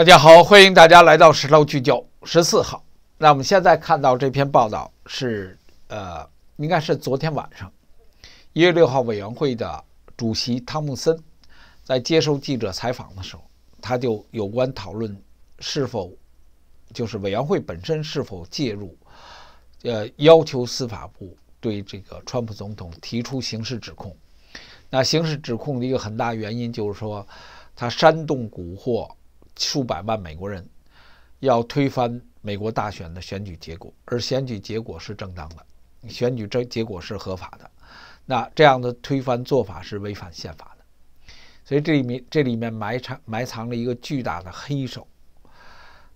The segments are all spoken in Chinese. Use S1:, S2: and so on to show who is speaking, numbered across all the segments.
S1: 大家好，欢迎大家来到石头聚焦十四号。那我们现在看到这篇报道是，呃，应该是昨天晚上一月六号委员会的主席汤姆森在接受记者采访的时候，他就有关讨论是否就是委员会本身是否介入，呃，要求司法部对这个川普总统提出刑事指控。那刑事指控的一个很大原因就是说他煽动蛊惑。数百万美国人要推翻美国大选的选举结果，而选举结果是正当的，选举这结果是合法的，那这样的推翻做法是违反宪法的。所以这里面这里面埋藏埋藏了一个巨大的黑手，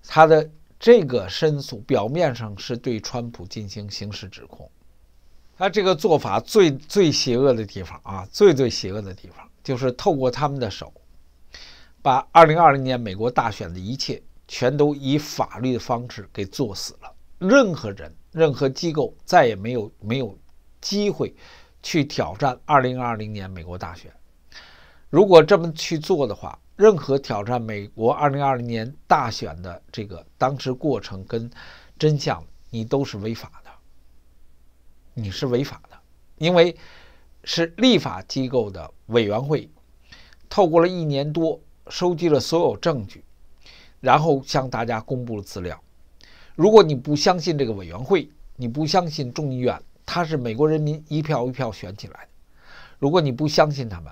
S1: 他的这个申诉表面上是对川普进行刑事指控，他这个做法最最邪恶的地方啊，最最邪恶的地方就是透过他们的手。把二零二零年美国大选的一切全都以法律的方式给做死了，任何人、任何机构再也没有没有机会去挑战二零二零年美国大选。如果这么去做的话，任何挑战美国二零二零年大选的这个当时过程跟真相，你都是违法的。你是违法的，因为是立法机构的委员会，透过了一年多。收集了所有证据，然后向大家公布了资料。如果你不相信这个委员会，你不相信众议院，它是美国人民一票一票选起来的。如果你不相信他们，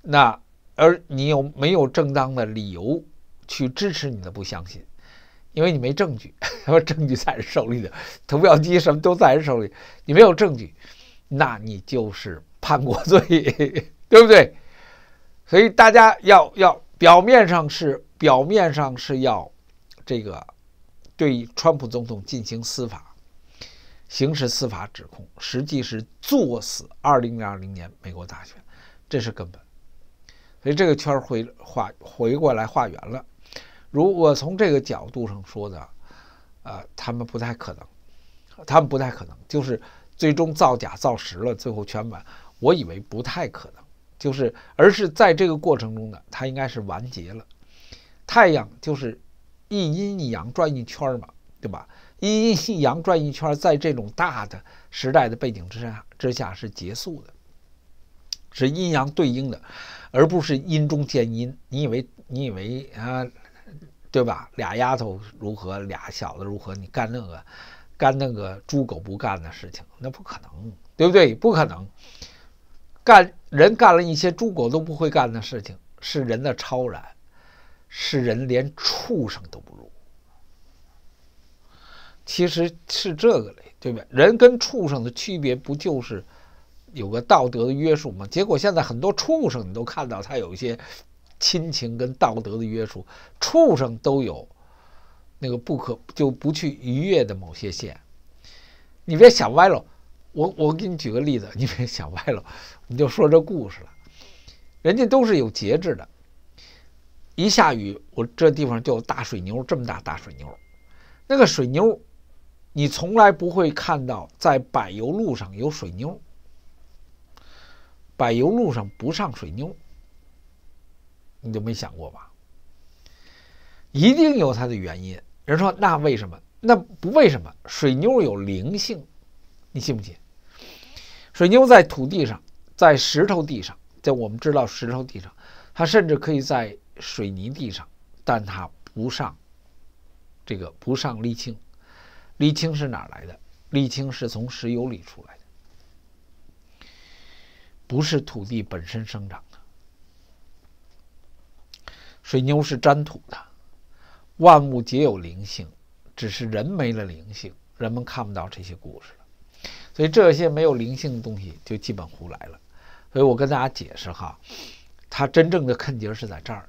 S1: 那而你又没有正当的理由去支持你的不相信，因为你没证据。什 么证据在人手里？投票机什么都在人手里，你没有证据，那你就是叛国罪，对不对？所以大家要要。表面上是，表面上是要这个对川普总统进行司法、行使司法指控，实际是作死。二零二零年美国大选，这是根本。所以这个圈儿回画回过来画圆了。如果从这个角度上说的，呃，他们不太可能，他们不太可能，就是最终造假造实了，最后全满。我以为不太可能。就是，而是在这个过程中呢，它应该是完结了。太阳就是一阴一阳转一圈嘛，对吧？一阴一阳转一圈，在这种大的时代的背景之下之下是结束的，是阴阳对应的，而不是阴中见阴。你以为你以为啊，对吧？俩丫头如何？俩小子如何？你干那个干那个猪狗不干的事情，那不可能，对不对？不可能干。人干了一些猪狗都不会干的事情，是人的超然，是人连畜生都不如。其实是这个嘞，对不对？人跟畜生的区别不就是有个道德的约束吗？结果现在很多畜生，你都看到他有一些亲情跟道德的约束，畜生都有那个不可就不去逾越的某些线。你别想歪了，我我给你举个例子，你别想歪了。你就说这故事了，人家都是有节制的。一下雨，我这地方就有大水牛这么大。大水牛，那个水牛，你从来不会看到在柏油路上有水牛。柏油路上不上水牛，你就没想过吧？一定有它的原因。人说那为什么？那不为什么？水牛有灵性，你信不信？水牛在土地上。在石头地上，在我们知道石头地上，它甚至可以在水泥地上，但它不上这个不上沥青。沥青是哪来的？沥青是从石油里出来的，不是土地本身生长的。水牛是粘土的，万物皆有灵性，只是人没了灵性，人们看不到这些故事了。所以这些没有灵性的东西就基本胡来了。所以我跟大家解释哈，他真正的坑爹是在这儿，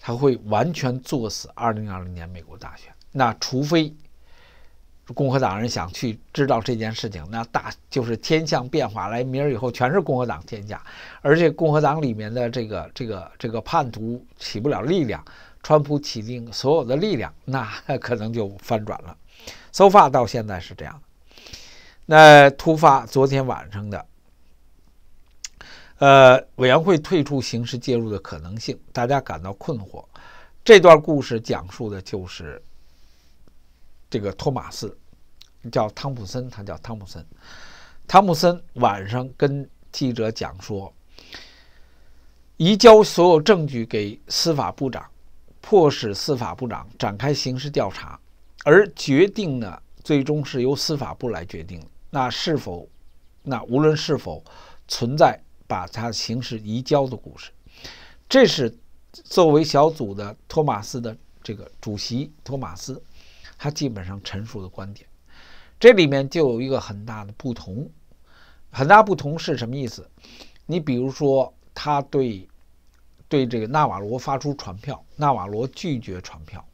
S1: 他会完全作死2020年美国大选。那除非共和党人想去知道这件事情，那大就是天象变化，来明儿以后全是共和党天下，而且共和党里面的这个这个这个叛徒起不了力量，川普起定所有的力量，那 可能就翻转了。so far 到现在是这样的。那突发昨天晚上的。呃，委员会退出刑事介入的可能性，大家感到困惑。这段故事讲述的就是这个托马斯，叫汤普森，他叫汤普森。汤普森晚上跟记者讲说，移交所有证据给司法部长，迫使司法部长展开刑事调查，而决定呢，最终是由司法部来决定。那是否，那无论是否存在。把他刑事移交的故事，这是作为小组的托马斯的这个主席托马斯，他基本上陈述的观点，这里面就有一个很大的不同，很大不同是什么意思？你比如说，他对对这个纳瓦罗发出传票，纳瓦罗拒绝传票，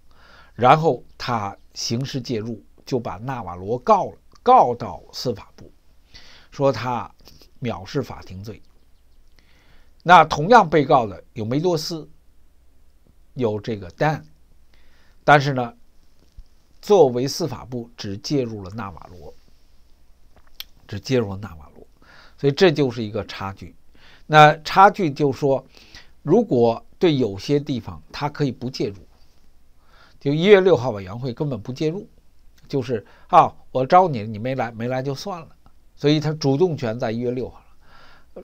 S1: 然后他刑事介入，就把纳瓦罗告了，告到司法部，说他藐视法庭罪。那同样被告的有梅多斯，有这个丹，但是呢，作为司法部只介入了纳瓦罗，只介入了纳瓦罗，所以这就是一个差距。那差距就说，如果对有些地方他可以不介入，就一月六号委员会根本不介入，就是啊，我招你，你没来，没来就算了。所以他主动权在一月六号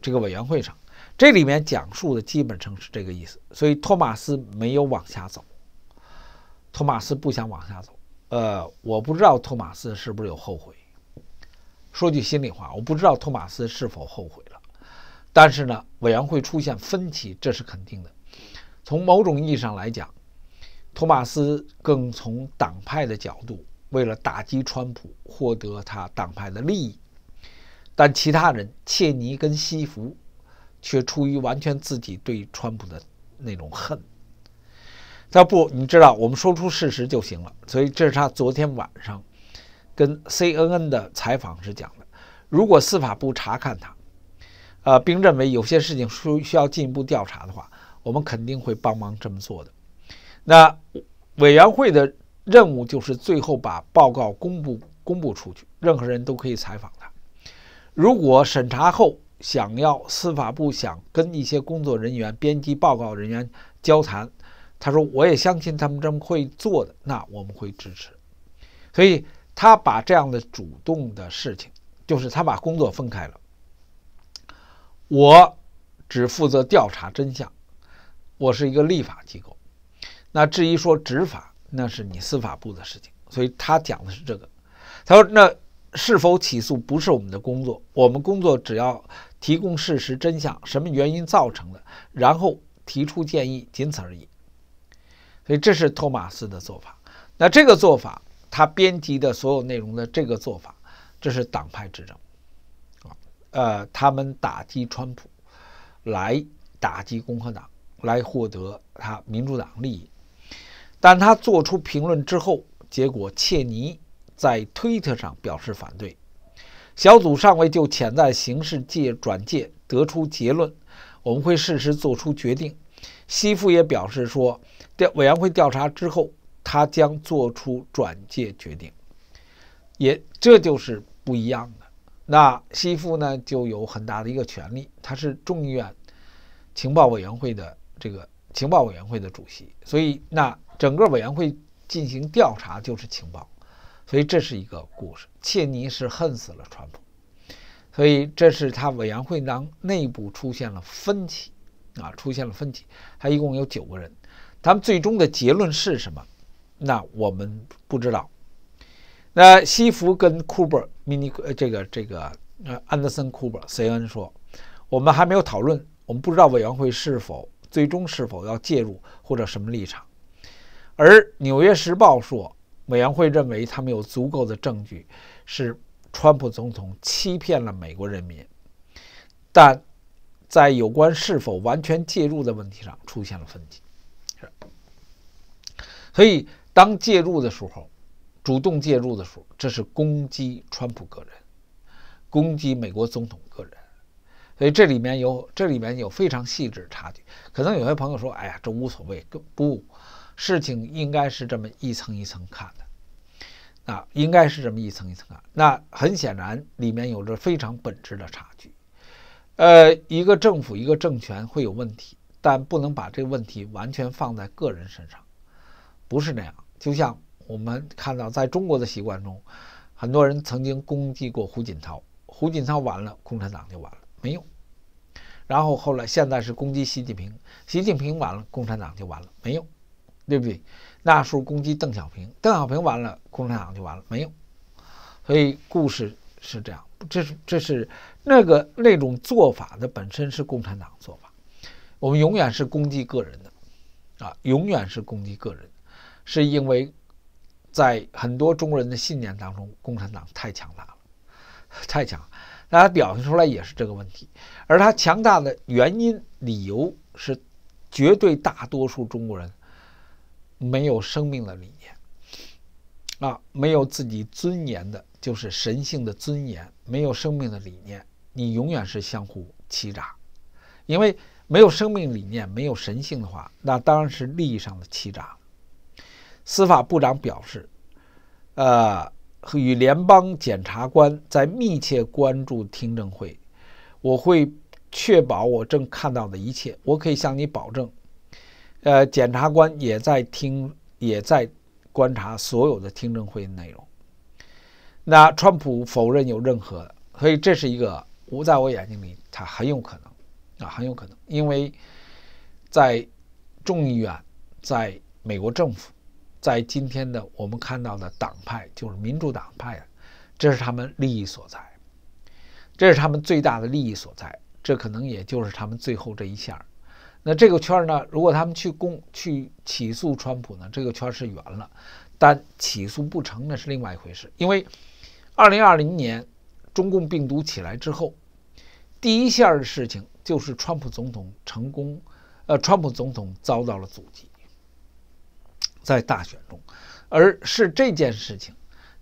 S1: 这个委员会上。这里面讲述的基本上是这个意思，所以托马斯没有往下走。托马斯不想往下走。呃，我不知道托马斯是不是有后悔。说句心里话，我不知道托马斯是否后悔了。但是呢，委员会出现分歧这是肯定的。从某种意义上来讲，托马斯更从党派的角度，为了打击川普，获得他党派的利益。但其他人，切尼跟西弗。却出于完全自己对川普的那种恨。他不，你知道，我们说出事实就行了。所以这是他昨天晚上跟 CNN 的采访是讲的。如果司法部查看他，呃，并认为有些事情需需要进一步调查的话，我们肯定会帮忙这么做的。那委员会的任务就是最后把报告公布公布出去。任何人都可以采访他。如果审查后，想要司法部想跟一些工作人员、编辑、报告人员交谈，他说：“我也相信他们这么会做的，那我们会支持。”所以他把这样的主动的事情，就是他把工作分开了。我只负责调查真相，我是一个立法机构。那至于说执法，那是你司法部的事情。所以他讲的是这个。他说：“那。”是否起诉不是我们的工作，我们工作只要提供事实真相，什么原因造成的，然后提出建议，仅此而已。所以这是托马斯的做法。那这个做法，他编辑的所有内容的这个做法，这是党派之争啊。呃，他们打击川普，来打击共和党，来获得他民主党利益。但他做出评论之后，结果切尼。在推特上表示反对。小组尚未就潜在刑事借转借得出结论，我们会适时做出决定。西夫也表示说，调委员会调查之后，他将做出转借决定。也这就是不一样的。那西夫呢，就有很大的一个权利，他是众议院情报委员会的这个情报委员会的主席，所以那整个委员会进行调查就是情报。所以这是一个故事，切尼是恨死了川普，所以这是他委员会当内部出现了分歧，啊，出现了分歧。他一共有九个人，他们最终的结论是什么？那我们不知道。那西弗跟库珀、米尼这个这个呃安德森库珀 C.N 说，我们还没有讨论，我们不知道委员会是否最终是否要介入或者什么立场。而《纽约时报》说。委员会认为，他们有足够的证据是川普总统欺骗了美国人民，但在有关是否完全介入的问题上出现了分歧。是，所以当介入的时候，主动介入的时候，这是攻击川普个人，攻击美国总统个人。所以这里面有，这里面有非常细致差距。可能有些朋友说：“哎呀，这无所谓。”不。事情应该是这么一层一层看的，啊，应该是这么一层一层看。那很显然里面有着非常本质的差距。呃，一个政府一个政权会有问题，但不能把这个问题完全放在个人身上，不是那样。就像我们看到在中国的习惯中，很多人曾经攻击过胡锦涛，胡锦涛完了共产党就完了，没用。然后后来现在是攻击习近平，习近平完了共产党就完了，没用。对不对？那时候攻击邓小平，邓小平完了，共产党就完了，没用。所以故事是这样，这是这是那个那种做法的本身是共产党做法。我们永远是攻击个人的，啊，永远是攻击个人，是因为在很多中国人的信念当中，共产党太强大了，太强。大家表现出来也是这个问题，而他强大的原因理由是绝对大多数中国人。没有生命的理念啊，没有自己尊严的，就是神性的尊严。没有生命的理念，你永远是相互欺诈，因为没有生命理念，没有神性的话，那当然是利益上的欺诈。司法部长表示：“呃，与联邦检察官在密切关注听证会，我会确保我正看到的一切，我可以向你保证。”呃，检察官也在听，也在观察所有的听证会内容。那川普否认有任何的，所以这是一个，我在我眼睛里，他很有可能，啊，很有可能，因为在众议院，在美国政府，在今天的我们看到的党派就是民主党派，这是他们利益所在，这是他们最大的利益所在，这可能也就是他们最后这一下。那这个圈呢？如果他们去攻、去起诉川普呢？这个圈是圆了，但起诉不成呢是另外一回事。因为二零二零年中共病毒起来之后，第一件的事情就是川普总统成功，呃，川普总统遭到了阻击，在大选中，而是这件事情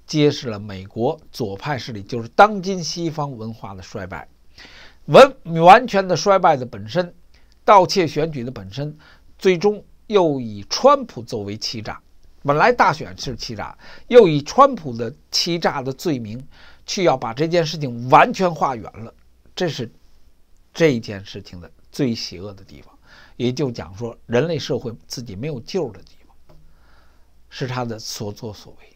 S1: 揭示了美国左派势力，就是当今西方文化的衰败，文完全的衰败的本身。盗窃选举的本身，最终又以川普作为欺诈。本来大选是欺诈，又以川普的欺诈的罪名，去要把这件事情完全化圆了。这是这件事情的最邪恶的地方，也就讲说人类社会自己没有救的地方，是他的所作所为。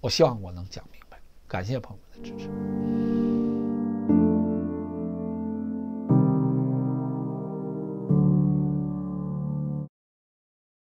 S1: 我希望我能讲明白，感谢朋友们的支持。